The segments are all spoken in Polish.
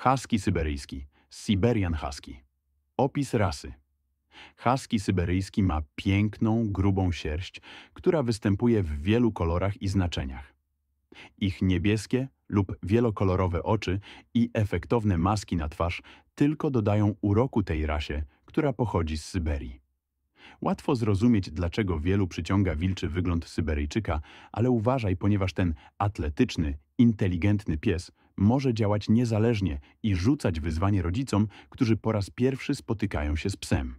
Husky syberyjski, Siberian Husky. Opis rasy. Husky syberyjski ma piękną, grubą sierść, która występuje w wielu kolorach i znaczeniach. Ich niebieskie lub wielokolorowe oczy i efektowne maski na twarz tylko dodają uroku tej rasie, która pochodzi z Syberii. Łatwo zrozumieć, dlaczego wielu przyciąga wilczy wygląd Syberyjczyka, ale uważaj, ponieważ ten atletyczny, inteligentny pies może działać niezależnie i rzucać wyzwanie rodzicom, którzy po raz pierwszy spotykają się z psem.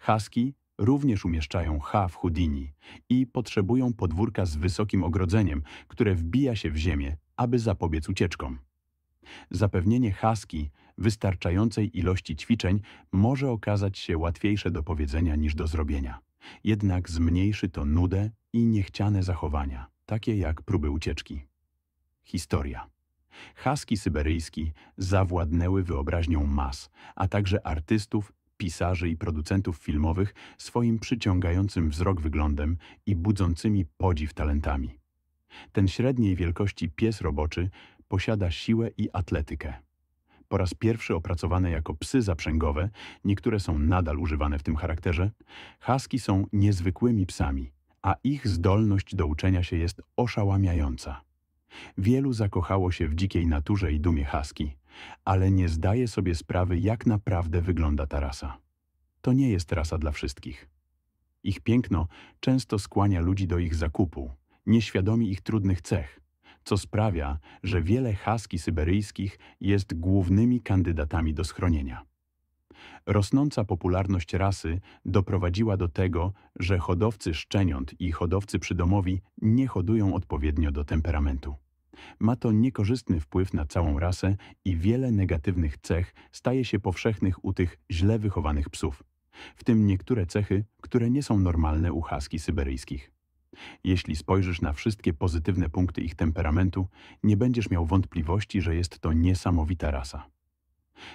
Husky również umieszczają H w Houdini i potrzebują podwórka z wysokim ogrodzeniem, które wbija się w ziemię, aby zapobiec ucieczkom. Zapewnienie Husky wystarczającej ilości ćwiczeń może okazać się łatwiejsze do powiedzenia niż do zrobienia. Jednak zmniejszy to nudę i niechciane zachowania, takie jak próby ucieczki. Historia Haski syberyjski zawładnęły wyobraźnią mas, a także artystów, pisarzy i producentów filmowych swoim przyciągającym wzrok wyglądem i budzącymi podziw talentami. Ten średniej wielkości pies roboczy posiada siłę i atletykę. Po raz pierwszy opracowane jako psy zaprzęgowe, niektóre są nadal używane w tym charakterze, haski są niezwykłymi psami, a ich zdolność do uczenia się jest oszałamiająca. Wielu zakochało się w dzikiej naturze i dumie Haski, ale nie zdaje sobie sprawy, jak naprawdę wygląda ta rasa. To nie jest rasa dla wszystkich. Ich piękno często skłania ludzi do ich zakupu, nieświadomi ich trudnych cech, co sprawia, że wiele haski syberyjskich jest głównymi kandydatami do schronienia. Rosnąca popularność rasy doprowadziła do tego, że hodowcy szczeniąt i hodowcy przydomowi nie hodują odpowiednio do temperamentu. Ma to niekorzystny wpływ na całą rasę i wiele negatywnych cech staje się powszechnych u tych źle wychowanych psów, w tym niektóre cechy, które nie są normalne u haski syberyjskich. Jeśli spojrzysz na wszystkie pozytywne punkty ich temperamentu, nie będziesz miał wątpliwości, że jest to niesamowita rasa.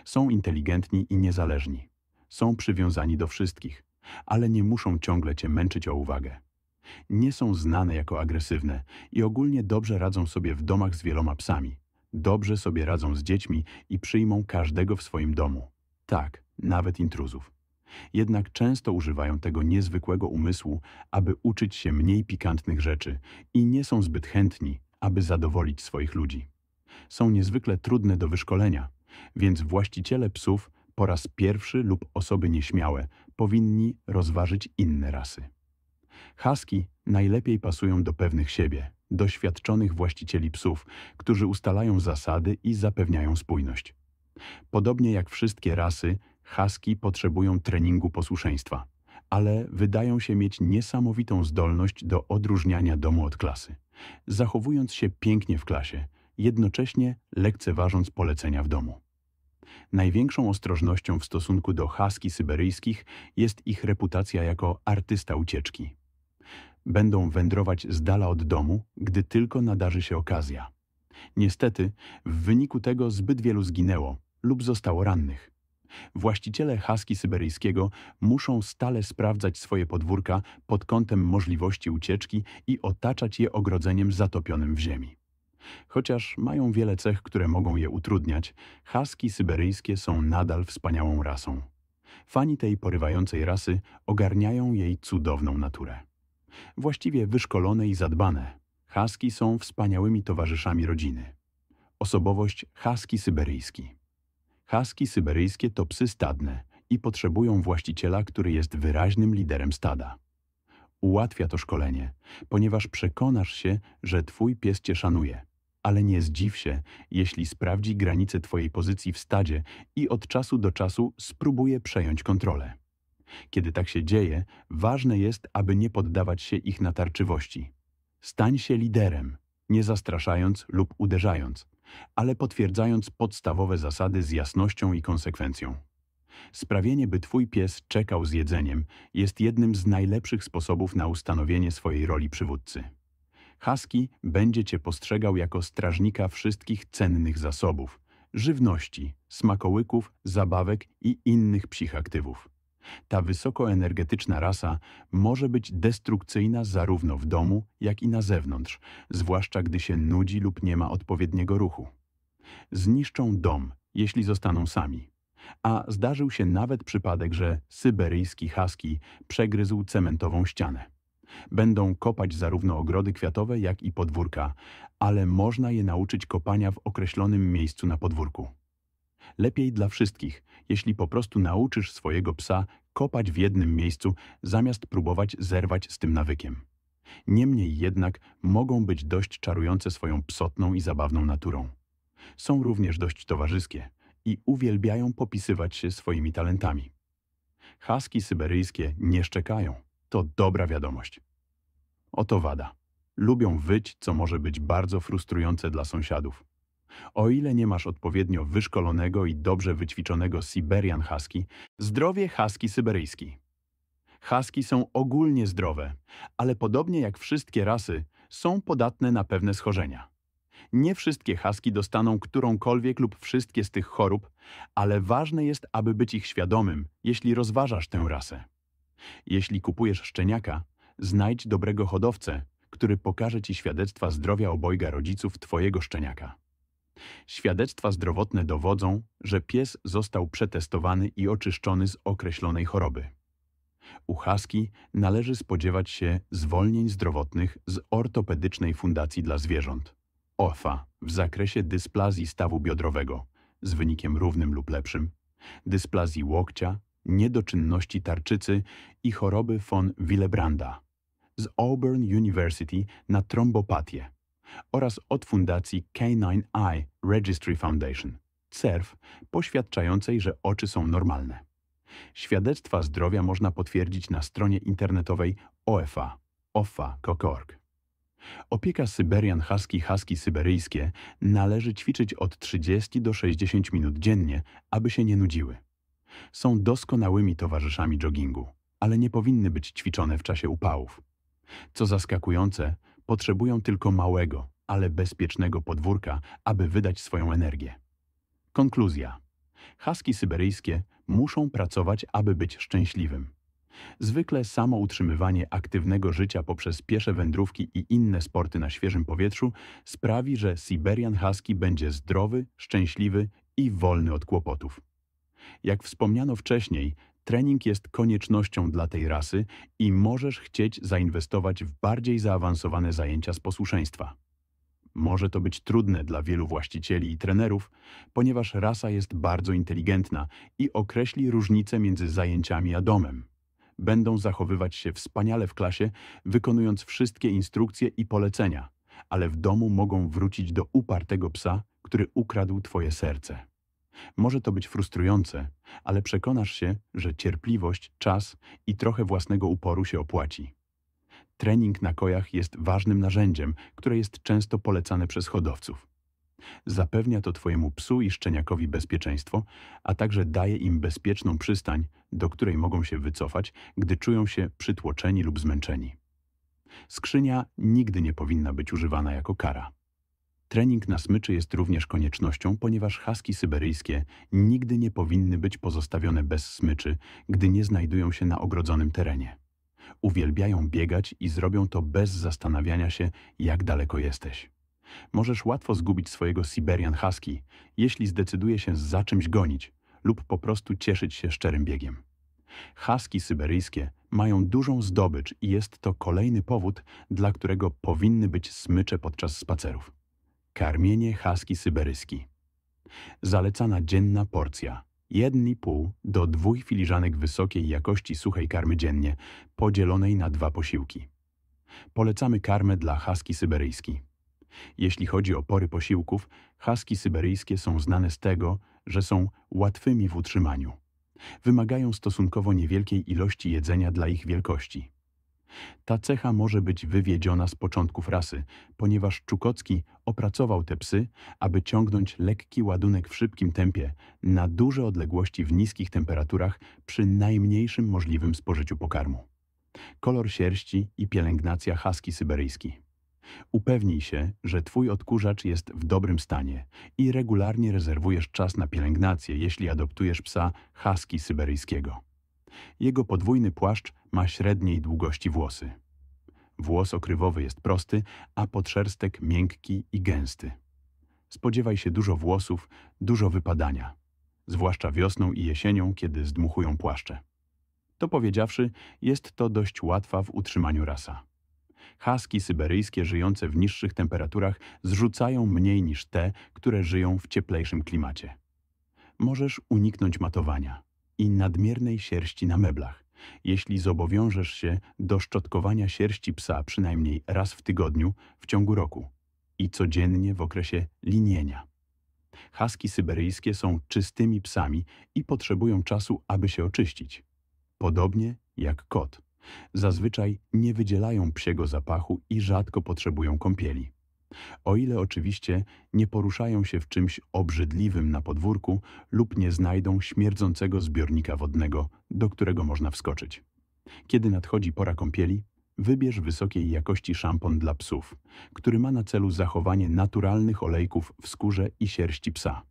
Są inteligentni i niezależni. Są przywiązani do wszystkich, ale nie muszą ciągle cię męczyć o uwagę. Nie są znane jako agresywne i ogólnie dobrze radzą sobie w domach z wieloma psami. Dobrze sobie radzą z dziećmi i przyjmą każdego w swoim domu. Tak, nawet intruzów. Jednak często używają tego niezwykłego umysłu, aby uczyć się mniej pikantnych rzeczy i nie są zbyt chętni, aby zadowolić swoich ludzi. Są niezwykle trudne do wyszkolenia, więc właściciele psów po raz pierwszy lub osoby nieśmiałe powinni rozważyć inne rasy. Husky najlepiej pasują do pewnych siebie, doświadczonych właścicieli psów, którzy ustalają zasady i zapewniają spójność. Podobnie jak wszystkie rasy, Husky potrzebują treningu posłuszeństwa, ale wydają się mieć niesamowitą zdolność do odróżniania domu od klasy, zachowując się pięknie w klasie, jednocześnie lekceważąc polecenia w domu. Największą ostrożnością w stosunku do Husky syberyjskich jest ich reputacja jako artysta ucieczki. Będą wędrować z dala od domu, gdy tylko nadarzy się okazja. Niestety, w wyniku tego zbyt wielu zginęło lub zostało rannych. Właściciele haski syberyjskiego muszą stale sprawdzać swoje podwórka pod kątem możliwości ucieczki i otaczać je ogrodzeniem zatopionym w ziemi. Chociaż mają wiele cech, które mogą je utrudniać, haski syberyjskie są nadal wspaniałą rasą. Fani tej porywającej rasy ogarniają jej cudowną naturę. Właściwie wyszkolone i zadbane, haski są wspaniałymi towarzyszami rodziny. Osobowość haski syberyjski. Haski syberyjskie to psy stadne i potrzebują właściciela, który jest wyraźnym liderem stada. Ułatwia to szkolenie, ponieważ przekonasz się, że twój pies cię szanuje. Ale nie zdziw się, jeśli sprawdzi granice twojej pozycji w stadzie i od czasu do czasu spróbuje przejąć kontrolę. Kiedy tak się dzieje, ważne jest, aby nie poddawać się ich natarczywości. Stań się liderem, nie zastraszając lub uderzając, ale potwierdzając podstawowe zasady z jasnością i konsekwencją. Sprawienie, by twój pies czekał z jedzeniem, jest jednym z najlepszych sposobów na ustanowienie swojej roli przywódcy. Husky będzie cię postrzegał jako strażnika wszystkich cennych zasobów, żywności, smakołyków, zabawek i innych psich aktywów. Ta wysokoenergetyczna rasa może być destrukcyjna zarówno w domu, jak i na zewnątrz, zwłaszcza gdy się nudzi lub nie ma odpowiedniego ruchu. Zniszczą dom, jeśli zostaną sami. A zdarzył się nawet przypadek, że syberyjski husky przegryzł cementową ścianę. Będą kopać zarówno ogrody kwiatowe, jak i podwórka, ale można je nauczyć kopania w określonym miejscu na podwórku. Lepiej dla wszystkich, jeśli po prostu nauczysz swojego psa kopać w jednym miejscu, zamiast próbować zerwać z tym nawykiem. Niemniej jednak mogą być dość czarujące swoją psotną i zabawną naturą. Są również dość towarzyskie i uwielbiają popisywać się swoimi talentami. Haski syberyjskie nie szczekają. To dobra wiadomość. Oto wada. Lubią wyć, co może być bardzo frustrujące dla sąsiadów. O ile nie masz odpowiednio wyszkolonego i dobrze wyćwiczonego Siberian Husky, zdrowie Husky syberyjski. Husky są ogólnie zdrowe, ale podobnie jak wszystkie rasy, są podatne na pewne schorzenia. Nie wszystkie husky dostaną którąkolwiek lub wszystkie z tych chorób, ale ważne jest, aby być ich świadomym, jeśli rozważasz tę rasę. Jeśli kupujesz szczeniaka, znajdź dobrego hodowcę, który pokaże Ci świadectwa zdrowia obojga rodziców Twojego szczeniaka. Świadectwa zdrowotne dowodzą, że pies został przetestowany i oczyszczony z określonej choroby. U Husky należy spodziewać się zwolnień zdrowotnych z Ortopedycznej Fundacji dla Zwierząt OFA w zakresie dysplazji stawu biodrowego z wynikiem równym lub lepszym, dysplazji łokcia, niedoczynności tarczycy i choroby von Willebranda z Auburn University na trombopatię oraz od fundacji K9i Registry Foundation, CERF, poświadczającej, że oczy są normalne. Świadectwa zdrowia można potwierdzić na stronie internetowej OFA, ofa.org. Opieka Syberian Husky Husky syberyjskie należy ćwiczyć od 30 do 60 minut dziennie, aby się nie nudziły. Są doskonałymi towarzyszami joggingu, ale nie powinny być ćwiczone w czasie upałów. Co zaskakujące, potrzebują tylko małego, ale bezpiecznego podwórka, aby wydać swoją energię. Konkluzja. Haski syberyjskie muszą pracować, aby być szczęśliwym. Zwykle samo utrzymywanie aktywnego życia poprzez piesze wędrówki i inne sporty na świeżym powietrzu sprawi, że Siberian Husky będzie zdrowy, szczęśliwy i wolny od kłopotów. Jak wspomniano wcześniej, Trening jest koniecznością dla tej rasy i możesz chcieć zainwestować w bardziej zaawansowane zajęcia z posłuszeństwa. Może to być trudne dla wielu właścicieli i trenerów, ponieważ rasa jest bardzo inteligentna i określi różnicę między zajęciami a domem. Będą zachowywać się wspaniale w klasie, wykonując wszystkie instrukcje i polecenia, ale w domu mogą wrócić do upartego psa, który ukradł twoje serce. Może to być frustrujące, ale przekonasz się, że cierpliwość, czas i trochę własnego uporu się opłaci. Trening na kojach jest ważnym narzędziem, które jest często polecane przez hodowców. Zapewnia to Twojemu psu i szczeniakowi bezpieczeństwo, a także daje im bezpieczną przystań, do której mogą się wycofać, gdy czują się przytłoczeni lub zmęczeni. Skrzynia nigdy nie powinna być używana jako kara. Trening na smyczy jest również koniecznością, ponieważ haski syberyjskie nigdy nie powinny być pozostawione bez smyczy, gdy nie znajdują się na ogrodzonym terenie. Uwielbiają biegać i zrobią to bez zastanawiania się, jak daleko jesteś. Możesz łatwo zgubić swojego Siberian Husky, jeśli zdecyduje się za czymś gonić lub po prostu cieszyć się szczerym biegiem. Haski syberyjskie mają dużą zdobycz i jest to kolejny powód, dla którego powinny być smycze podczas spacerów. Karmienie haski syberyski. Zalecana dzienna porcja. 1,5 do 2 filiżanek wysokiej jakości suchej karmy dziennie, podzielonej na dwa posiłki. Polecamy karmę dla haski syberyjskiej. Jeśli chodzi o pory posiłków, haski syberyjskie są znane z tego, że są łatwymi w utrzymaniu. Wymagają stosunkowo niewielkiej ilości jedzenia dla ich wielkości. Ta cecha może być wywiedziona z początków rasy, ponieważ Czukocki opracował te psy, aby ciągnąć lekki ładunek w szybkim tempie, na duże odległości w niskich temperaturach przy najmniejszym możliwym spożyciu pokarmu. Kolor sierści i pielęgnacja haski syberyjski. Upewnij się, że Twój odkurzacz jest w dobrym stanie i regularnie rezerwujesz czas na pielęgnację, jeśli adoptujesz psa haski syberyjskiego. Jego podwójny płaszcz ma średniej długości włosy. Włos okrywowy jest prosty, a podszerstek miękki i gęsty. Spodziewaj się dużo włosów, dużo wypadania. Zwłaszcza wiosną i jesienią, kiedy zdmuchują płaszcze. To powiedziawszy, jest to dość łatwa w utrzymaniu rasa. Haski syberyjskie żyjące w niższych temperaturach zrzucają mniej niż te, które żyją w cieplejszym klimacie. Możesz uniknąć matowania i nadmiernej sierści na meblach, jeśli zobowiążesz się do szczotkowania sierści psa przynajmniej raz w tygodniu w ciągu roku i codziennie w okresie linienia. Haski syberyjskie są czystymi psami i potrzebują czasu, aby się oczyścić. Podobnie jak kot. Zazwyczaj nie wydzielają psiego zapachu i rzadko potrzebują kąpieli. O ile oczywiście nie poruszają się w czymś obrzydliwym na podwórku lub nie znajdą śmierdzącego zbiornika wodnego, do którego można wskoczyć. Kiedy nadchodzi pora kąpieli, wybierz wysokiej jakości szampon dla psów, który ma na celu zachowanie naturalnych olejków w skórze i sierści psa.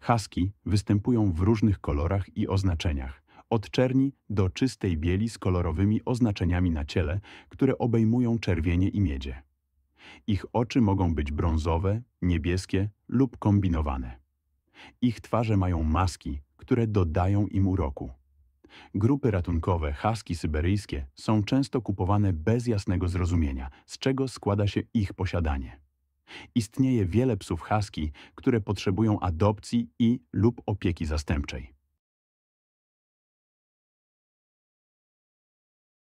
Haski występują w różnych kolorach i oznaczeniach, od czerni do czystej bieli z kolorowymi oznaczeniami na ciele, które obejmują czerwienie i miedzie. Ich oczy mogą być brązowe, niebieskie lub kombinowane. Ich twarze mają maski, które dodają im uroku. Grupy ratunkowe, haski syberyjskie, są często kupowane bez jasnego zrozumienia, z czego składa się ich posiadanie. Istnieje wiele psów haski, które potrzebują adopcji i lub opieki zastępczej.